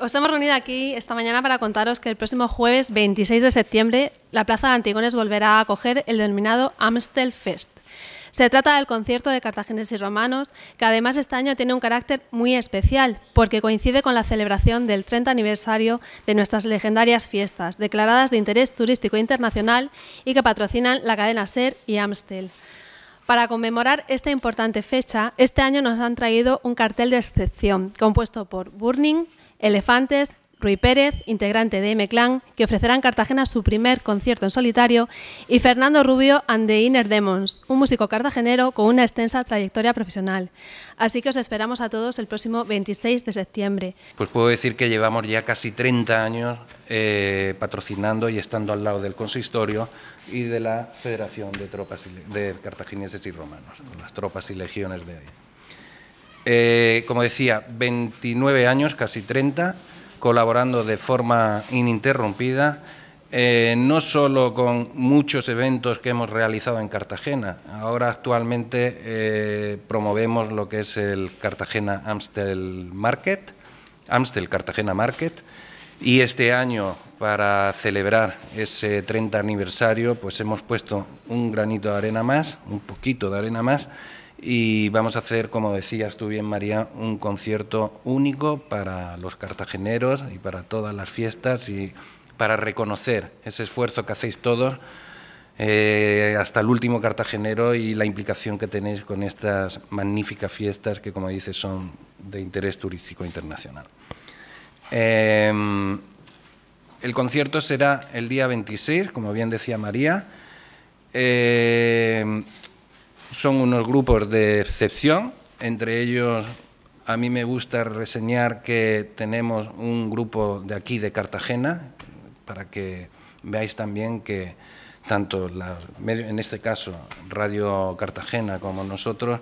os hemos reunido aquí esta mañana para contaros que el próximo jueves 26 de septiembre la Plaza de Antigones volverá a acoger el denominado Amstel Fest. Se trata del concierto de cartagineses y romanos, que además este año tiene un carácter muy especial, porque coincide con la celebración del 30 aniversario de nuestras legendarias fiestas, declaradas de interés turístico internacional y que patrocinan la cadena SER y Amstel. Para conmemorar esta importante fecha, este año nos han traído un cartel de excepción, compuesto por Burning, Elefantes, Rui Pérez, integrante de M-Clan, que ofrecerá en Cartagena su primer concierto en solitario, y Fernando Rubio and the Inner Demons, un músico cartagenero con una extensa trayectoria profesional. Así que os esperamos a todos el próximo 26 de septiembre. Pues puedo decir que llevamos ya casi 30 años eh, patrocinando y estando al lado del consistorio y de la Federación de Tropas de Cartagineses y Romanos, con las tropas y legiones de ahí. Eh, como decía, 29 años, casi 30, colaborando de forma ininterrumpida, eh, no solo con muchos eventos que hemos realizado en Cartagena, ahora actualmente eh, promovemos lo que es el Cartagena Amstel Market, Amstel Cartagena Market, y este año, para celebrar ese 30 aniversario, pues hemos puesto un granito de arena más, un poquito de arena más, y vamos a hacer, como decías tú bien María, un concierto único para los cartageneros y para todas las fiestas y para reconocer ese esfuerzo que hacéis todos eh, hasta el último cartagenero y la implicación que tenéis con estas magníficas fiestas que, como dices, son de interés turístico internacional. Em, el concierto será el día 26, como bien decía María. Em, son unos grupos de excepción, entre ellos a mí me gusta reseñar que tenemos un grupo de aquí, de Cartagena, para que veáis también que tanto la, en este caso Radio Cartagena como nosotros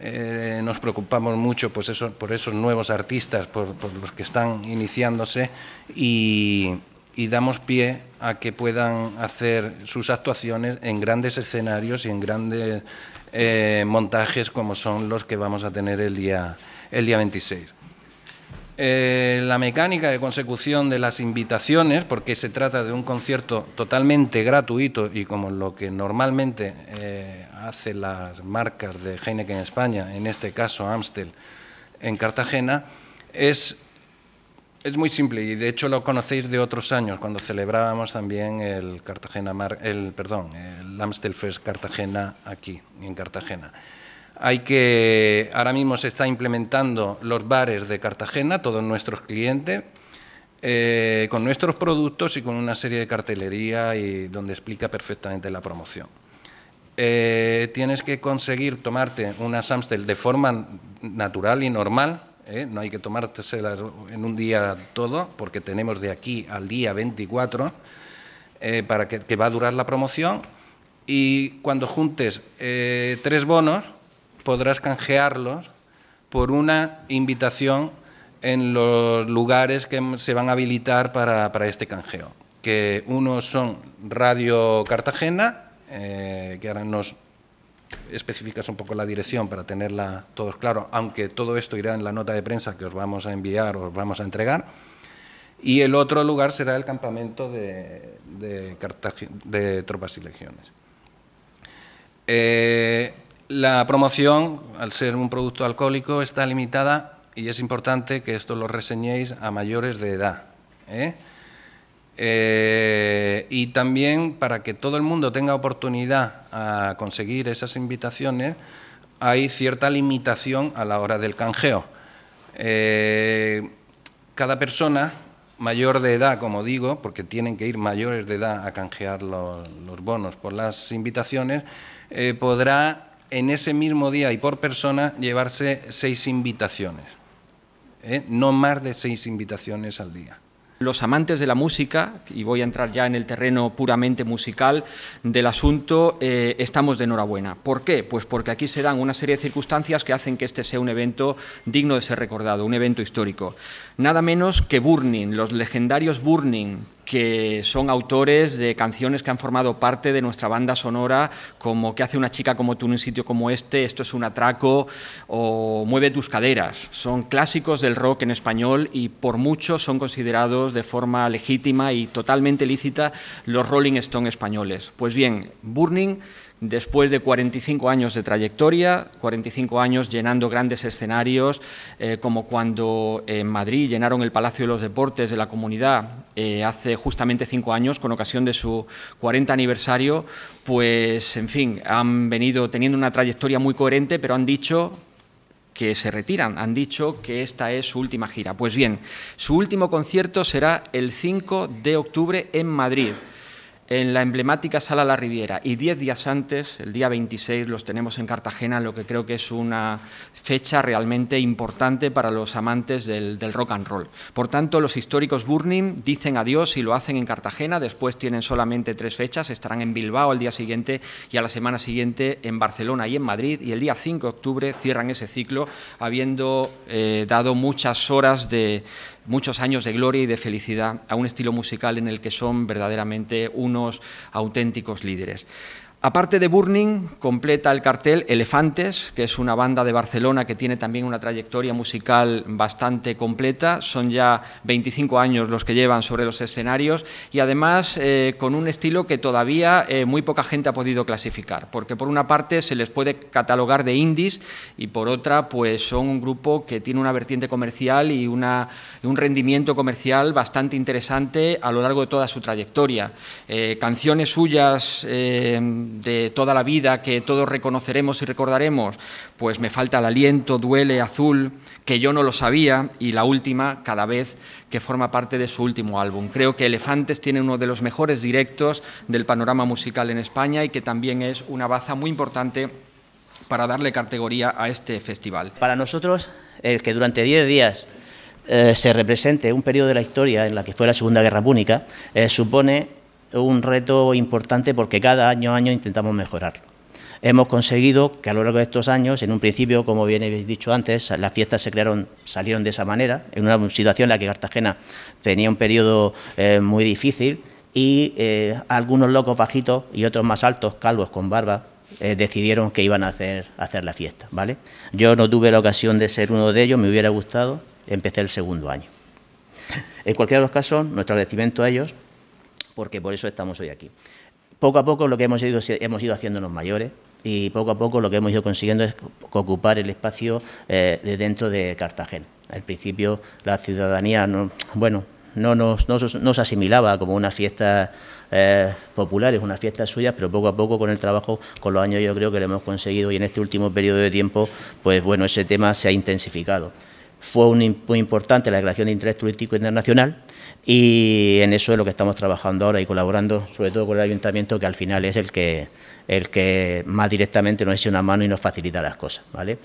eh, nos preocupamos mucho pues eso, por esos nuevos artistas, por, los que están iniciándose y, y damos pie a que puedan hacer sus actuaciones en grandes escenarios y en grandes eh, montajes como son los que vamos a tener el día, el día 26. Eh, la mecánica de consecución de las invitaciones, porque se trata de un concierto totalmente gratuito y como lo que normalmente eh, hacen las marcas de Heineken España, en este caso Amstel en Cartagena, es es muy simple y de hecho lo conocéis de otros años, cuando celebrábamos también el Cartagena, el, perdón, el Amstel Fest Cartagena aquí, en Cartagena. Hay que, ahora mismo se está implementando los bares de Cartagena, todos nuestros clientes, eh, con nuestros productos y con una serie de cartelería y donde explica perfectamente la promoción. Eh, tienes que conseguir tomarte una Amstel de forma natural y normal, ¿eh? no hay que tomárselas en un día todo, porque tenemos de aquí al día 24, eh, para que, va a durar la promoción, y cuando juntes eh, tres bonos, podrás canjearlos por una invitación en los lugares que se van a habilitar para, para este canjeo. Que unos son Radio Cartagena, que ahora nos especificas un poco la dirección para tenerla todos claro, aunque todo esto irá en la nota de prensa que os vamos a enviar o os vamos a entregar. Y el otro lugar será el campamento de, tropas y legiones. Eh, la promoción, al ser un producto alcohólico, está limitada y es importante que esto lo reseñéis a mayores de edad. ¿eh? Eh, y también para que todo el mundo tenga oportunidad a conseguir esas invitaciones, hay cierta limitación a la hora del canjeo. Eh, cada persona mayor de edad, como digo, porque tienen que ir mayores de edad a canjear los, bonos por las invitaciones, eh, podrá en ese mismo día y por persona llevarse seis invitaciones, no más de seis invitaciones al día los amantes de la música, y voy a entrar ya en el terreno puramente musical del asunto, eh, estamos de enhorabuena. ¿Por qué? Pues porque aquí se dan una serie de circunstancias que hacen que este sea un evento digno de ser recordado, un evento histórico. Nada menos que Burning, los legendarios Burning, que son autores de canciones que han formado parte de nuestra banda sonora, como ¿Qué hace una chica como tú en un sitio como este? Esto es un atraco o Mueve tus caderas. Son clásicos del rock en español y por muchos son considerados de forma legítima y totalmente lícita los Rolling Stone españoles. Pues bien, Burning, después de 45 años de trayectoria, 45 años llenando grandes escenarios, eh, como cuando en Madrid llenaron el Palacio de los Deportes de la Comunidad eh, hace justamente cinco años, con ocasión de su 40 aniversario, pues en fin, han venido teniendo una trayectoria muy coherente, pero han dicho que se retiran. Han dicho que esta es su última gira. Pues bien, su último concierto será el 5 de octubre en Madrid en la emblemática Sala La Riviera y diez días antes, el día 26, los tenemos en Cartagena, lo que creo que es una fecha realmente importante para los amantes del, rock and roll. Por tanto, los históricos Burning dicen adiós y lo hacen en Cartagena, después tienen solamente tres fechas, estarán en Bilbao al día siguiente y a la semana siguiente en Barcelona y en Madrid y el día 5 de octubre cierran ese ciclo habiendo eh, dado muchas horas de, muchos años de gloria y de felicidad a un estilo musical en el que son verdaderamente unos auténticos líderes. Aparte de Burning, completa el cartel Elefantes, que es una banda de Barcelona que tiene también una trayectoria musical bastante completa. Son ya 25 años los que llevan sobre los escenarios y además eh, con un estilo que todavía eh, muy poca gente ha podido clasificar, porque por una parte se les puede catalogar de indies y por otra pues son un grupo que tiene una vertiente comercial y una, un rendimiento comercial bastante interesante a lo largo de toda su trayectoria. Eh, canciones suyas de toda la vida que todos reconoceremos y recordaremos, pues me falta el aliento, duele, azul, que yo no lo sabía, y la última, cada vez que forma parte de su último álbum. Creo que Elefantes tiene uno de los mejores directos del panorama musical en España y que también es una baza muy importante para darle categoría a este festival. Para nosotros, el que durante diez días eh, se represente un periodo de la historia en la que fue la Segunda Guerra Púnica, eh, supone un reto importante porque cada año año intentamos mejorarlo. Hemos conseguido que a lo largo de estos años, en un principio, como bien habéis dicho antes, las fiestas se crearon, salieron de esa manera, en una situación en la que Cartagena tenía un periodo eh, muy difícil y eh, algunos locos bajitos y otros más altos, calvos con barba, eh, decidieron que iban a hacer, hacer la fiesta. ¿vale? Yo no tuve la ocasión de ser uno de ellos, me hubiera gustado, empecé el segundo año. En cualquiera de los casos, nuestro agradecimiento a ellos porque por eso estamos hoy aquí. Poco a poco lo que hemos ido, hemos ido haciéndonos mayores, y poco a poco lo que hemos ido consiguiendo es ocupar el espacio eh, de dentro de Cartagena. Al principio la ciudadanía no, bueno, no nos, asimilaba como una fiesta eh, es una fiesta suya pero poco a poco con el trabajo, con los años yo creo que lo hemos conseguido y en este último periodo de tiempo, pues bueno, ese tema se ha intensificado fue un, muy importante la declaración de interés turístico internacional y en eso es lo que estamos trabajando ahora y colaborando, sobre todo con el ayuntamiento, que al final es el que, el que más directamente nos echa una mano y nos facilita las cosas. ¿vale?